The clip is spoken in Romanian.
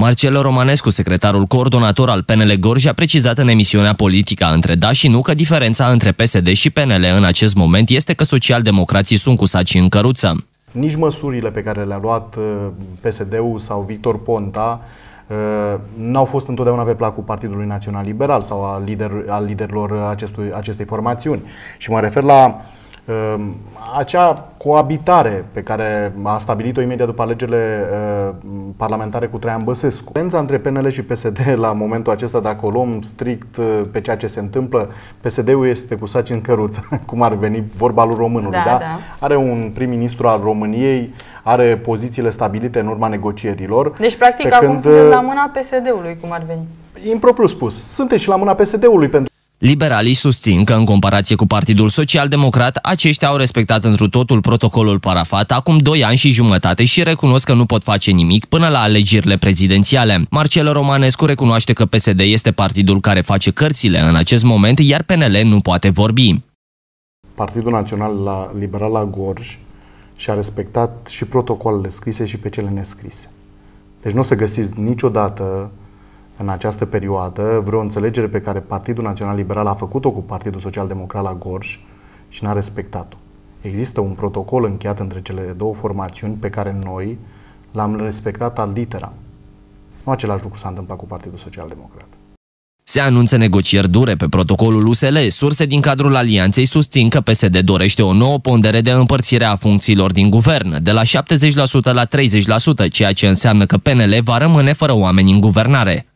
Marcel Romanescu, secretarul coordonator al PNL Gorj, a precizat în emisiunea politică între da și nu că diferența între PSD și PNL în acest moment este că socialdemocrații sunt cu saci în căruță. Nici măsurile pe care le-a luat uh, PSD-ul sau Victor Ponta uh, n-au fost întotdeauna pe placul Partidului Național Liberal sau al, lider, al liderilor acestui, acestei formațiuni. Și mă refer la uh, Ehm, acea coabitare pe care a stabilit-o imediat după alegerile ehm, parlamentare cu Traian Băsescu. Prența între PNL și PSD la momentul acesta, dacă o luăm strict eh, pe ceea ce se întâmplă, PSD-ul este cu saci în căruță, cum ar veni vorba lui românului. Da, da? Da. Are un prim-ministru al României, are pozițiile stabilite în urma negocierilor. Deci, practic, acum când... sunteți eh, la mâna PSD-ului, cum ar veni. Impropriu spus, sunteți și la mâna PSD-ului pentru Liberalii susțin că, în comparație cu Partidul Social-Democrat, aceștia au respectat întru totul protocolul parafat acum 2 ani și jumătate și recunosc că nu pot face nimic până la alegerile prezidențiale. Marcel Romanescu recunoaște că PSD este partidul care face cărțile în acest moment, iar PNL nu poate vorbi. Partidul Național la Liberal la Gorj și-a respectat și protocolele scrise și pe cele nescrise. Deci nu o să găsiți niciodată în această perioadă, vreo înțelegere pe care Partidul Național Liberal a făcut-o cu Partidul Social Democrat la Gorj și n-a respectat-o. Există un protocol încheiat între cele două formațiuni pe care noi l-am respectat al litera. Nu același lucru s-a întâmplat cu Partidul Social Democrat. Se anunță negocieri dure pe protocolul USL. Surse din cadrul alianței susțin că PSD dorește o nouă pondere de împărțire a funcțiilor din guvern, de la 70% la 30%, ceea ce înseamnă că PNL va rămâne fără oameni în guvernare.